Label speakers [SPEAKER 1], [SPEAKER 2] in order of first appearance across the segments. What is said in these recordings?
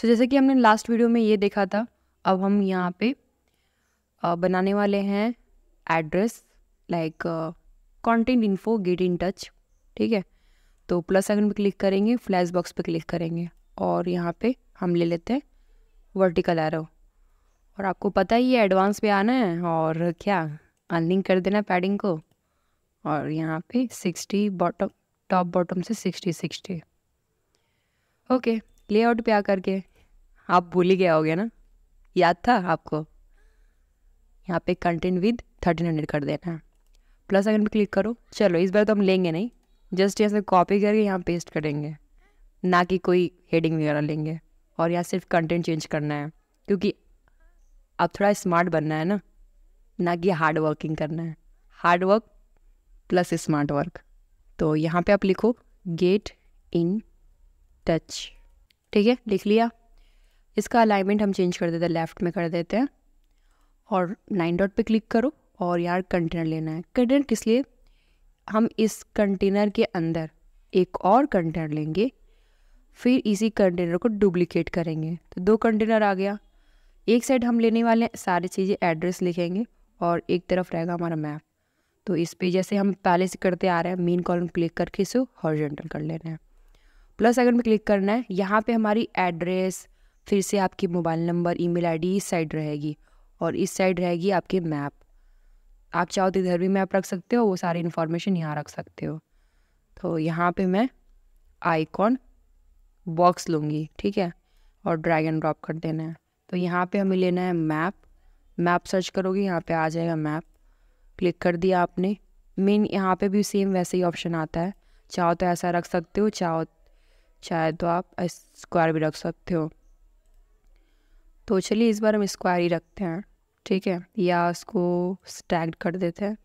[SPEAKER 1] सो so, जैसे कि हमने लास्ट वीडियो में ये देखा था अब हम यहाँ पे बनाने वाले हैं address like content info get in touch ठीक है तो प्लस आइकन पे क्लिक करेंगे फ्लैश बॉक्स पे क्लिक करेंगे और यहाँ पे हम ले लेते हैं वर्टिकल एरो और आपको पता ही है एडवांस पे आना है और क्या अनलिंक कर देना पैडिंग को और यहाँ पे सिक्सटी बॉटम टॉप बॉटम से सिक्सटी सिक्सटी ओके लेआउट पे आ करके आप भूल ही गया होगे ना याद था आपको यहाँ पे कंटेंट विद थर्टीन हंड्रेड कर देना प्लस अगर मैं क्लिक करो चलो इस बार तो हम लेंगे नहीं जस्ट यहाँ से कॉपी करके यहाँ पेस्ट करेंगे ना कि कोई हेडिंग वगैरह लेंगे और यहाँ सिर्फ कंटेंट चेंज करना है क्योंकि अब थोड़ा स्मार्ट बनना है ना ना कि हार्ड वर्किंग करना है hard work plus smart work तो यहाँ पे आप लिखो गेट इन टच ठीक है लिख लिया इसका अलाइनमेंट हम चेंज कर देते हैं लेफ़्ट में कर देते हैं और नाइन डॉट पे क्लिक करो और यार कंटेनर लेना है कंटेनर किस लिए हम इस कंटेनर के अंदर एक और कंटेनर लेंगे फिर इसी कंटेनर को डुप्लीकेट करेंगे तो दो कंटेनर आ गया एक साइड हम लेने वाले हैं सारी चीज़ें एड्रेस लिखेंगे और एक तरफ रहेगा हमारा मैप तो इस पे जैसे हम पहले से करते आ रहे हैं मेन कॉलम क्लिक करके इसे हॉरिजॉन्टल कर लेना है प्लस अगर में क्लिक करना है यहाँ पे हमारी एड्रेस फिर से आपकी मोबाइल नंबर ईमेल आईडी इस साइड रहेगी और इस साइड रहेगी आपके मैप आप चाहो तो इधर भी मैप रख सकते हो वो सारी इन्फॉर्मेशन यहाँ रख सकते हो तो यहाँ पे मैं आइकॉन बॉक्स लूँगी ठीक है और ड्रैग एंड ड्रॉप कर देना है तो यहाँ पे हमें लेना है मैप मैप सर्च करोगे यहाँ पे आ जाएगा मैप क्लिक कर दिया आपने मेन यहाँ पे भी सेम वैसे ही ऑप्शन आता है चाहो तो ऐसा रख सकते हो चाहो चाहे तो आप स्क्वायर भी रख सकते हो तो चलिए इस बार हम स्क्वायर ही रखते हैं ठीक है या उसको स्टैग्ड कर देते हैं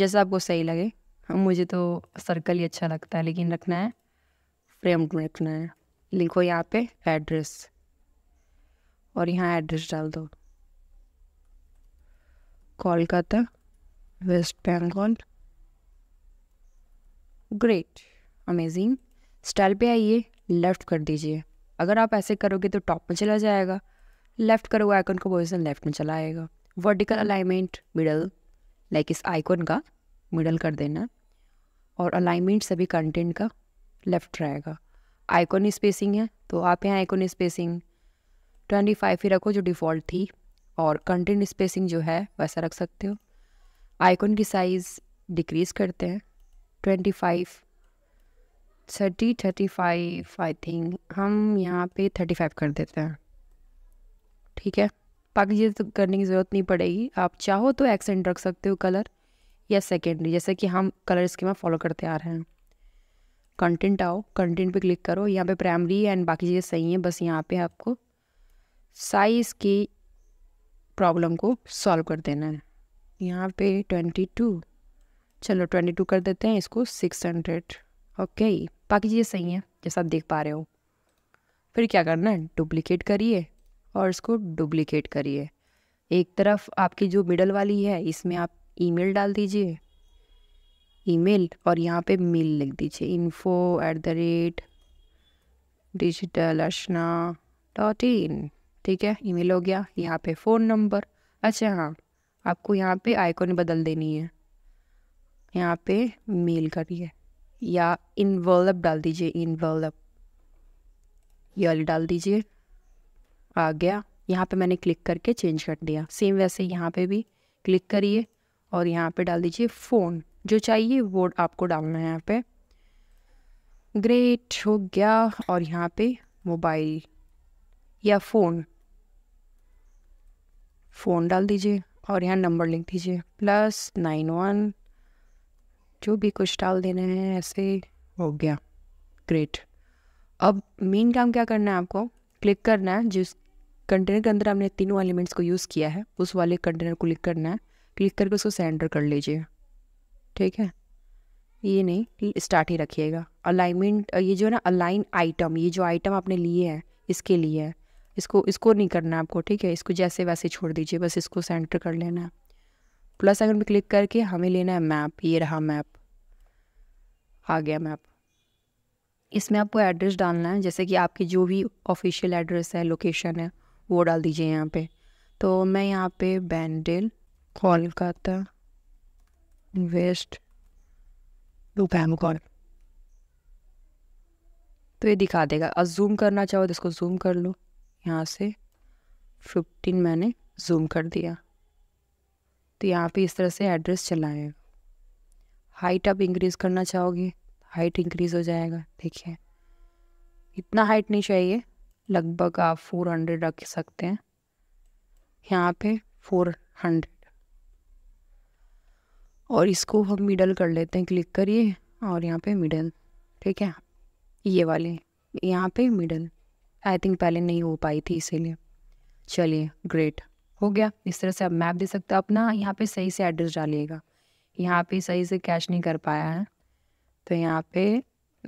[SPEAKER 1] जैसा आपको सही लगे मुझे तो सर्कल ही अच्छा लगता है लेकिन रखना है फ्रेम रखना है लिखो यहाँ पे एड्रेस और यहाँ एड्रेस डाल दो Kolkata West Bengal great amazing style पे आइए लेफ़्ट कर दीजिए अगर आप ऐसे करोगे तो टॉप में चला जाएगा लेफ्ट करोगे आइकन का पोजिशन लेफ्ट में चला आएगा वर्टिकल अलाइनमेंट मिडल लाइक इस आइकन का मिडल कर देना और अलाइनमेंट सभी कंटेंट का लेफ्ट रहेगा आइकॉन स्पेसिंग है तो आप यहाँ आइकॉन स्पेसिंग ट्वेंटी फाइव ही रखो जो डिफ़ॉल्ट थी और कंटेंट स्पेसिंग जो है वैसा रख सकते हो आइकॉन की साइज़ डिक्रीज़ करते हैं twenty five thirty thirty five I think हम यहाँ पे थर्टी फाइव कर देते हैं ठीक है बाकी चीज़ें तो करने की ज़रूरत नहीं पड़ेगी आप चाहो तो एक्सेंट रख सकते हो कलर या सेकेंडरी जैसे कि हम कलर इसके में फॉलो करते आ रहे हैं कंटेंट आओ कंटेंट पे क्लिक करो यहाँ पे प्राइमरी एंड बाकी चीज़ें सही हैं बस यहाँ पे आपको साइज़ की प्रॉब्लम को सॉल्व कर देना है यहाँ पे ट्वेंटी टू चलो ट्वेंटी टू कर देते हैं इसको सिक्स हंड्रेड ओके बाकी चीज़ें सही हैं जैसा आप देख पा रहे हो फिर क्या करना है डुप्लीकेट करिए और इसको डुप्लीकेट करिए एक तरफ आपकी जो मिडल वाली है इसमें आप ईमेल डाल दीजिए ईमेल और यहाँ पे मेल लिख दीजिए info at the rate digital Arshna dot in ठीक है ईमेल हो गया यहाँ पे फ़ोन नंबर अच्छा हाँ आपको यहाँ पे आइकॉन बदल देनी है यहाँ पे मेल करिए या इन डाल दीजिए इन ये वाली डाल दीजिए आ गया यहाँ पे मैंने क्लिक करके चेंज कर दिया सेम वैसे यहाँ पे भी क्लिक करिए और यहाँ पे डाल दीजिए फ़ोन जो चाहिए वो आपको डालना है यहाँ पे ग्रेट हो गया और यहाँ पे मोबाइल या फ़ोन फ़ोन डाल दीजिए और यहाँ नंबर लिख दीजिए प्लस नाइन वन जो भी कुछ डाल देना है ऐसे हो गया ग्रेट अब मेन काम क्या करना है आपको क्लिक करना है जिस कंटेनर के अंदर हमने तीनों एलिमेंट्स को यूज़ किया है उस वाले कंटेनर को क्लिक करना है क्लिक करके उसको सेंटर कर लीजिए ठीक है ये नहीं स्टार्ट ही रखिएगा अलाइनमेंट ये जो है ना अलाइन आइटम ये जो आइटम आपने लिए हैं इसके लिए है इसको इसको नहीं करना आपको ठीक है इसको जैसे वैसे छोड़ दीजिए बस इसको सेंटर कर लेना है प्लस अगर में क्लिक करके हमें लेना है मैप ये रहा मैप आ गया मैप इसमें आपको एड्रेस डालना है जैसे कि आपकी जो भी ऑफिशियल एड्रेस है लोकेशन है वो डाल दीजिए यहाँ पे तो मैं यहाँ पे बैंडल कोलकाता वेस्ट बैंकॉल तो ये दिखा देगा अब जूम करना चाहो तो इसको जूम कर लो यहाँ से फिफ्टीन मैंने जूम कर दिया तो यहाँ पे इस तरह से एड्रेस चलाएगा हाइट आप इंक्रीज़ करना चाहोगे हाइट इंक्रीज़ हो जाएगा देखिए इतना हाइट नहीं चाहिए लगभग आप फोर हंड्रेड रख सकते हैं यहाँ पे फोर हंड्रेड और इसको हम मिडल कर लेते हैं क्लिक करिए और यहाँ पे मिडल ठीक है ये वाले यहाँ पे मिडल आई थिंक पहले नहीं हो पाई थी इसीलिए चलिए ग्रेट हो गया इस तरह से आप मैप दे सकते हो अपना यहाँ पे सही से एड्रेस डालिएगा यहाँ पे सही से कैश नहीं कर पाया है तो यहाँ पे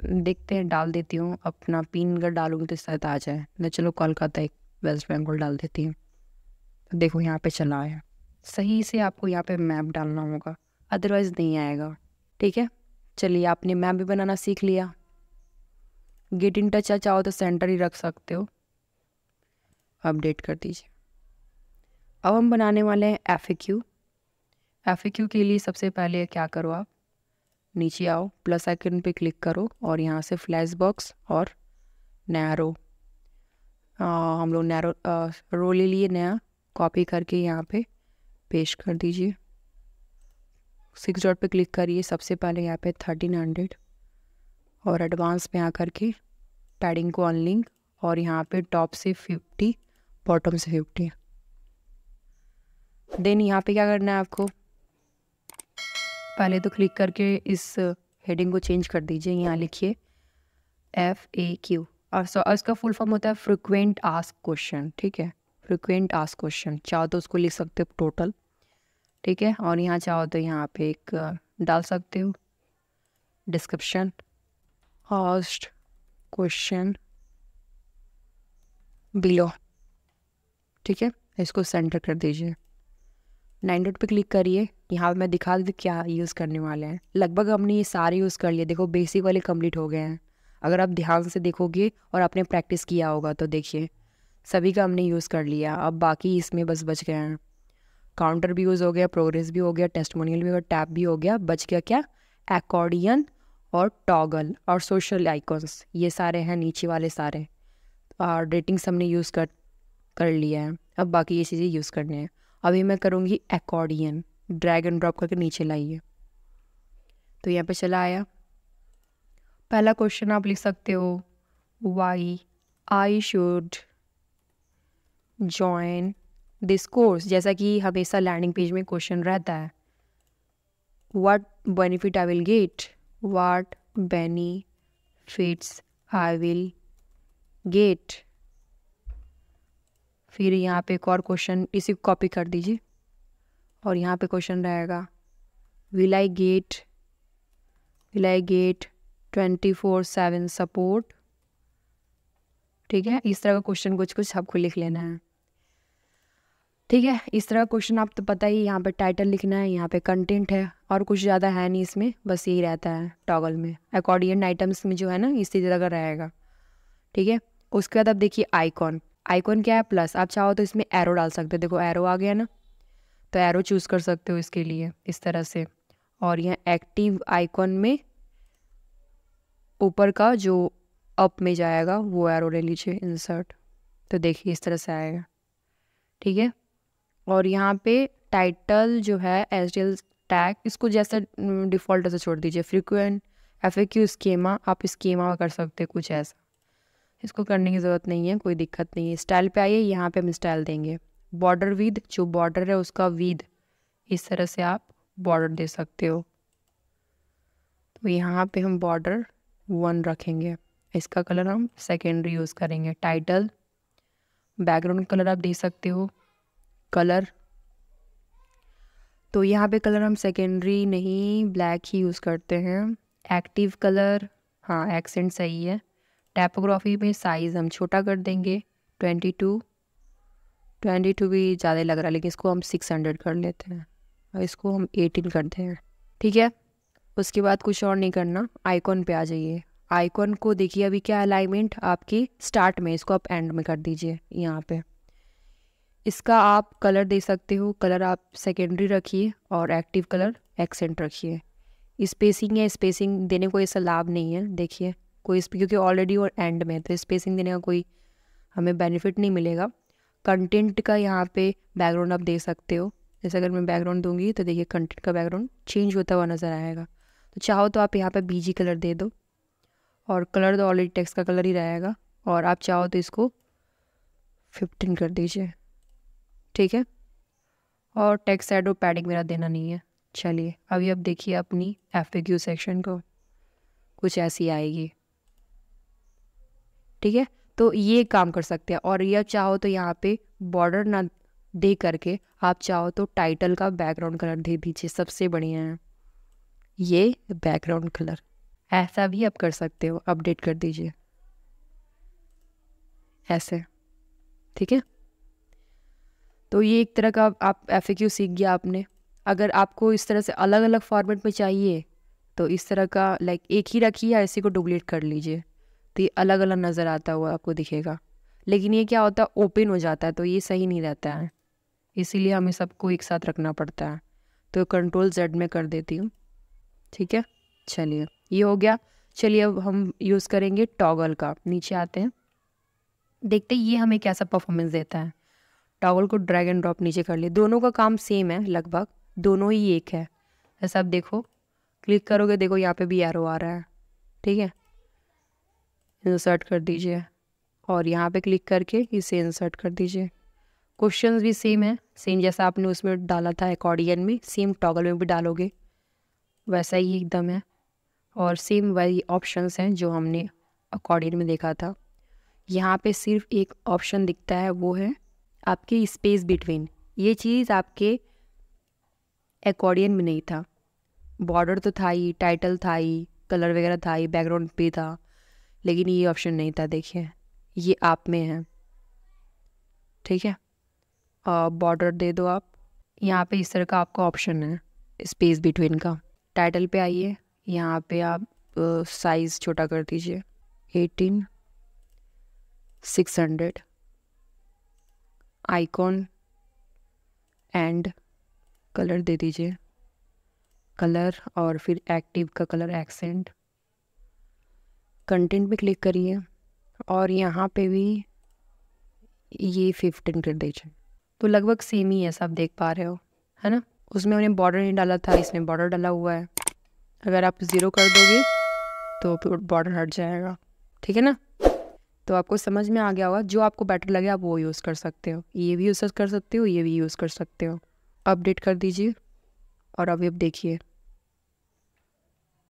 [SPEAKER 1] देखते हैं डाल देती हूँ अपना पिन अगर डालूंगी तो इस तरह आ जाए मैं चलो कोलकाता एक वेस्ट बंगाल डाल देती हूँ तो देखो यहाँ पे चला आया सही से आपको यहाँ पे मैप डालना होगा अदरवाइज़ नहीं आएगा ठीक है चलिए आपने मैप भी बनाना सीख लिया गेट इन टच चाहो तो सेंटर ही रख सकते हो अपडेट कर दीजिए अब हम बनाने वाले हैं एफ क्यू एफ क्यू के लिए सबसे पहले क्या करो आप नीचे आओ प्लस आइकन पे क्लिक करो और यहाँ से फ्लैश बॉक्स और नैरो हम लोग नैरो रो ले लिए नया कॉपी करके यहाँ पे पेश कर दीजिए सिक्स डॉट पे क्लिक करिए सबसे पहले यहाँ पे थर्टीन हंड्रेड और एडवांस में आकर के पैडिंग को अनलिंक और यहाँ पे टॉप से फिफ्टी बॉटम से फिफ्टी देन यहाँ पे क्या करना है आपको पहले तो क्लिक करके इस हेडिंग को चेंज कर दीजिए यहाँ लिखिए एफ ए क्यू और सो इसका फुल फॉर्म होता है फ्रिक्वेंट आस्क क्वेश्चन ठीक है फ्रिक्वेंट आस्क क्वेश्चन चाहो तो उसको लिख सकते हो टोटल ठीक है और यहाँ चाहो तो यहाँ पे एक डाल सकते हो डिस्क्रिप्शन हॉस्ट क्वेश्चन बिलो ठीक है इसको सेंटर कर दीजिए नाइन डॉट पर क्लिक करिए यहाँ पर मैं दिखा दूँ क्या यूज़ करने वाले हैं लगभग हमने ये सारे यूज़ कर लिए देखो बेसिक वाले कम्प्लीट हो गए हैं अगर आप ध्यान से देखोगे और आपने प्रैक्टिस किया होगा तो देखिए सभी का हमने यूज़ कर लिया अब बाकी इसमें बस बच गए हैं काउंटर भी यूज़ हो गया प्रोग्रेस भी हो गया टेस्टमोनियल भी हो गया टैप भी हो गया बच गया क्या एकॉर्डियन और टॉगल और सोशल आइकॉन्स ये सारे हैं नीचे वाले सारे और रेटिंग्स हमने यूज़ कर कर लिया है अब बाकी ये चीज़ें यूज़ करनी है अभी मैं करूँगी एकॉर्डियन ड्रैग एंड ड्रॉप करके नीचे लाइए तो यहाँ पे चला आया पहला क्वेश्चन आप लिख सकते हो why I should join this course जैसा कि हमेशा लैंडिंग पेज में क्वेश्चन रहता है what benefit I will get what benefits I will get फिर यहाँ पे एक और क्वेश्चन इसी को कॉपी कर दीजिए और यहाँ पे क्वेश्चन रहेगा will I get will I get twenty four seven support ठीक है इस तरह का क्वेश्चन कुछ कुछ आपको लिख लेना है ठीक है इस तरह का क्वेश्चन आप तो पता ही यहाँ पे टाइटल लिखना है यहाँ पे कंटेंट है और कुछ ज़्यादा है नहीं इसमें बस यही रहता है टॉगल में अकॉर्डियन आइटम्स में जो है ना इसी तरह का रहेगा ठीक है उसके बाद आप देखिए आइकॉन आइकॉन क्या है प्लस आप चाहो तो इसमें एरो डाल सकते हो देखो एरो आ गया ना तो एरो चूज़ कर सकते हो इसके लिए इस तरह से और यहाँ एक्टिव आइकॉन में ऊपर का जो अप में जाएगा वो एरो ले लीजिए इंसर्ट तो देखिए इस तरह से आएगा ठीक है और यहाँ पे टाइटल जो है एस डी एल टैग इसको जैसा डिफ़ॉल्ट ऐसा छोड़ दीजिए frequent F A Q schema आप स्कीमा कर सकते कुछ ऐसा इसको करने की ज़रूरत नहीं है कोई दिक्कत नहीं है स्टाइल पे आइए यहाँ पे हम स्टाइल देंगे बॉर्डर विद जो बॉर्डर है उसका विद इस तरह से आप बॉर्डर दे सकते हो तो यहाँ पे हम बॉर्डर वन रखेंगे इसका कलर हम सेकेंडरी यूज़ करेंगे टाइटल बैकग्राउंड कलर आप दे सकते हो कलर तो यहाँ पे कलर हम सेकेंडरी नहीं ब्लैक ही यूज़ करते हैं एक्टिव कलर हाँ एक्सेंट सही है टाइपोग्राफी में साइज़ हम छोटा कर देंगे ट्वेंटी टू ट्वेंटी टू भी ज़्यादा लग रहा है लेकिन इसको हम सिक्स हंड्रेड कर लेते हैं और इसको हम एटीन करते हैं ठीक है उसके बाद कुछ और नहीं करना आइकॉन पे आ जाइए आइकॉन को देखिए अभी क्या अलाइनमेंट आपकी स्टार्ट में इसको आप एंड में कर दीजिए यहाँ पे इसका आप कलर दे सकते हो कलर आप सेकेंडरी रखिए और एक्टिव कलर एक्सेंट रखिए स्पेसिंग या स्पेसिंग देने को ऐसा लाभ नहीं है देखिए कोई क्योंकि ऑलरेडी और एंड में तो स्पेसिंग देने का कोई हमें बेनिफिट नहीं मिलेगा कंटेंट का यहाँ पे बैकग्राउंड आप देख सकते हो जैसे अगर मैं बैकग्राउंड दूंगी तो देखिए कंटेंट का बैकग्राउंड चेंज होता हुआ नज़र आएगा तो चाहो तो आप यहाँ पे बीजी कलर दे दो और कलर तो ऑलरेडी टेक्स्ट का कलर ही रहेगा और आप चाहो तो इसको फिफ्टीन कर दीजिए ठीक है और टेक्स्ट एड और पैडिंग मेरा देना नहीं है चलिए अभी आप देखिए अपनी एफ सेक्शन को कुछ ऐसी आएगी ठीक है तो ये काम कर सकते हैं और यह चाहो तो यहाँ पे बॉर्डर ना दे करके आप चाहो तो टाइटल का बैकग्राउंड कलर दे दीजिए सबसे बढ़िया है ये बैकग्राउंड कलर ऐसा भी आप कर सकते हो अपडेट कर दीजिए ऐसे ठीक है तो ये एक तरह का आप एफ सीख गया आपने अगर आपको इस तरह से अलग अलग फॉर्मेट में चाहिए तो इस तरह का लाइक एक ही रखिए या इसी को डुप्लीट कर लीजिए तो ये अलग अलग नज़र आता हुआ आपको दिखेगा लेकिन ये क्या होता है ओपन हो जाता है तो ये सही नहीं रहता है इसीलिए हमें सबको एक साथ रखना पड़ता है तो कंट्रोल जेड में कर देती हूँ ठीक है चलिए ये हो गया चलिए अब हम यूज़ करेंगे टॉगल का नीचे आते हैं देखते हैं ये हमें कैसा परफॉर्मेंस देता है टॉगल को ड्रैग एंड ड्रॉप नीचे कर लिए दोनों का काम सेम है लगभग दोनों ही एक है ऐसा आप देखो क्लिक करोगे देखो यहाँ पे भी एरो आ रहा है ठीक है इंसर्ट कर दीजिए और यहाँ पे क्लिक करके इसे इंसर्ट कर दीजिए क्वेश्चंस भी सेम है सेम जैसा आपने उसमें डाला था एकॉर्डियन में सेम टॉगल में भी डालोगे वैसा ही एकदम है और सेम वही ऑप्शंस हैं जो हमने अकॉर्डियन में देखा था यहाँ पे सिर्फ एक ऑप्शन दिखता है वो है आपके स्पेस बिटवीन ये चीज़ आपके एकॉर्डियन में नहीं था बॉर्डर तो था ही टाइटल था ही कलर वगैरह था ही बैकग्राउंड भी था लेकिन ये ऑप्शन नहीं था देखिए ये आप में है ठीक है बॉर्डर दे दो आप यहाँ पे इस तरह का आपका ऑप्शन है स्पेस बिटवीन का टाइटल पे आइए यहाँ पे आप साइज़ छोटा कर दीजिए eighteen six hundred icon and colour दे दीजिए कलर और फिर एक्टिव का कलर एक्सेंट कंटेंट पे क्लिक करिए और यहाँ पे भी ये फिफ्टीन कर दीजिए तो लगभग सेम ही है सब देख पा रहे हो है ना उसमें उन्हें बॉर्डर नहीं डाला था इसमें बॉर्डर डाला हुआ है अगर आप ज़ीरो कर दोगे तो बॉर्डर हट जाएगा ठीक है ना तो आपको समझ में आ गया होगा जो आपको बेटर लगे आप वो यूज़ कर सकते हो ये भी यूज़ कर सकते हो ये भी यूज़ कर सकते हो अपडेट कर दीजिए और अभी अब देखिए